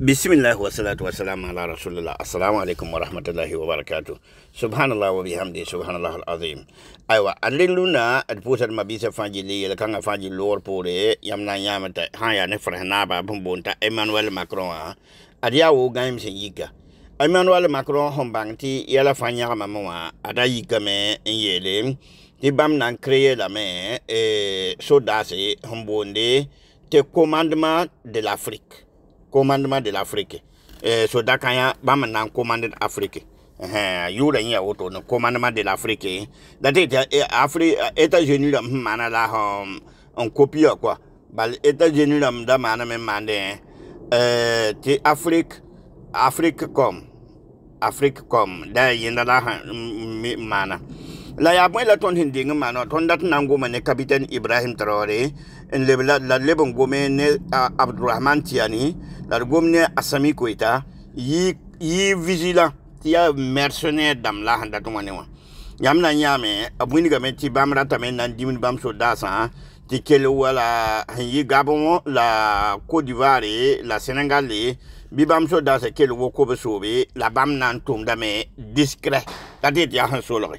bisimillahi wasalatu wasalamu ala rasulillah assalamu aleykum warahmatullahi wabarakatu subhanallah wa bihamdi subhanallah alazim aywa alliluna ad putat ma bisa faji liyel kanga faji lor pure yamna yamata ha ya ne frahna ba bumbunta emmanuel macron ah. adia wu gaim sen yika emmanuel macron hombang ti yala fanya ma mwa ah. ada yika me inyele ti bam nan kreye la me e eh, so dase hombonde te commandement de l'afrique commandement de l'Afrique. Eh, so da kan ya, ba man nan commandement Afrique. Eh yura yin ya woto no commandement de l'Afrique. Da te eh, Afrique eh, États-Unis la hmm, mana la hom on copie quoi. Bal États-Unis la da mana men mande eh ti Afrique Afrique comme Afrique comme da yin da la hmm, mana. la ya bõe la ton sẽn deng n dat n na n capitaine ibrahim traore n leb la, la gome ne abdurahman tiani Dar gwamne Asami Koita yi yi vigila ti ya mercenaire dam la handa to manewa. Yam na nyame abuni ga meti bam rata nan dimin bam so dasa ti kelo wala yi gabon la Côte d'Ivoire la Sénégal bi bam so dasa kelo wo ko be sobe la bam nan tum dame discret. Tatit ya han solori.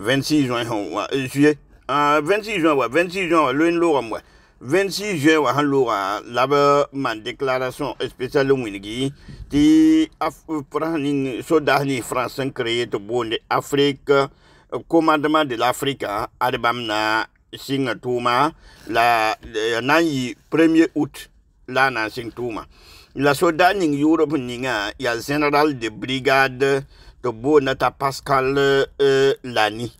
26 juin 26 euh, euh, juin 26 juin 26 juin wa déclaration spéciale winigi france créé de euh, bonne afrique commandement de l'afrique à hein, singa la 1er août la la so da europe général de brigade de Pascal euh, euh, Lani,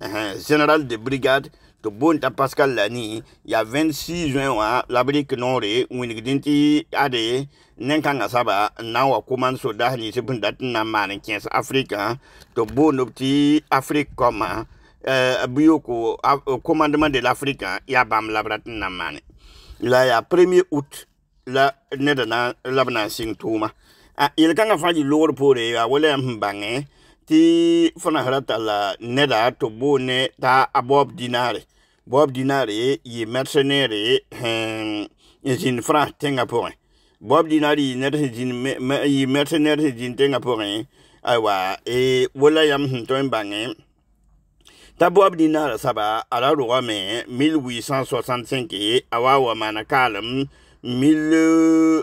uh-huh. général de brigade de bon Pascal Lani, a 26 juin wa la knore winigdinti ade il y hein, na wa kuman ni se to hein, Afrique comme hein, euh, au commandement de l'Afrique a bam labrat na il y 1er août la sing il ah, kanga choses lor pore ya wala mbange ti fona harata la neda to bone ta abob dinare bob dinare yi mercenaire hein bob dinare mercenaire neda yi mercenaire zin tenga e wala yam to ta bob dinare saba ala roa me 1865 awa wa mana 1000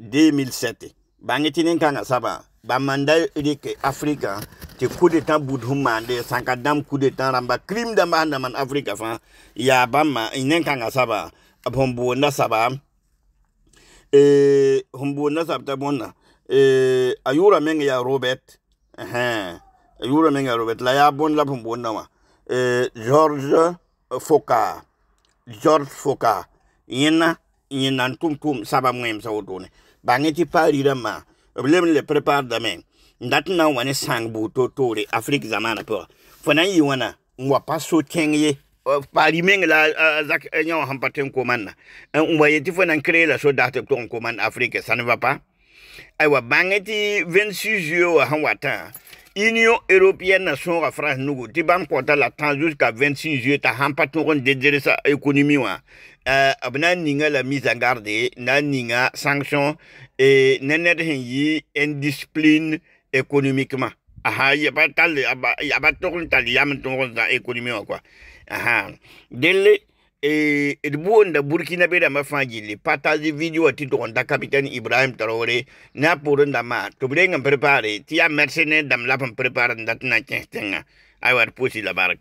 2007 bangetinin kanga saba ba manda rike afrika ti coup de temps budhum mande sanka dam coup de temps ramba crime damba anda man afrika fa ya bamma inen kanga saba bombo na saba eh hombo na sabta bonna eh ayura menga ya robert eh ayura menga robert la ya bon la bombo na ma eh george foka george foka yena yena tum tum saba mwem sa wotone bangeti parira ma blem le prepare demain dat na wani sang bu to tore afrique zamana po fana yi wana ngwa pas tengye uh, pari meng la uh, zak uh, nyaw ham paten ko manna ngwa yeti fana créer la so date ton ko man afrique ça ne va pas aywa bangeti 26 juillet han watan Union européenne na son France nugu ti ban kota la temps jusqu'à 26 jours ta han de dédire sa économie wa eh, b la mise en na sanction e ne ned sẽn indiscipline économiquement aha yaba tall yaba tog n tall yam n tõog n zã e wã koa aha delle d burkina be dãmbã fãa partage video wã tɩ capitaine ibrahim taroore na a poor n dãmbã tɩ b reng n la b n prépare na n kẽs tẽngã la barque.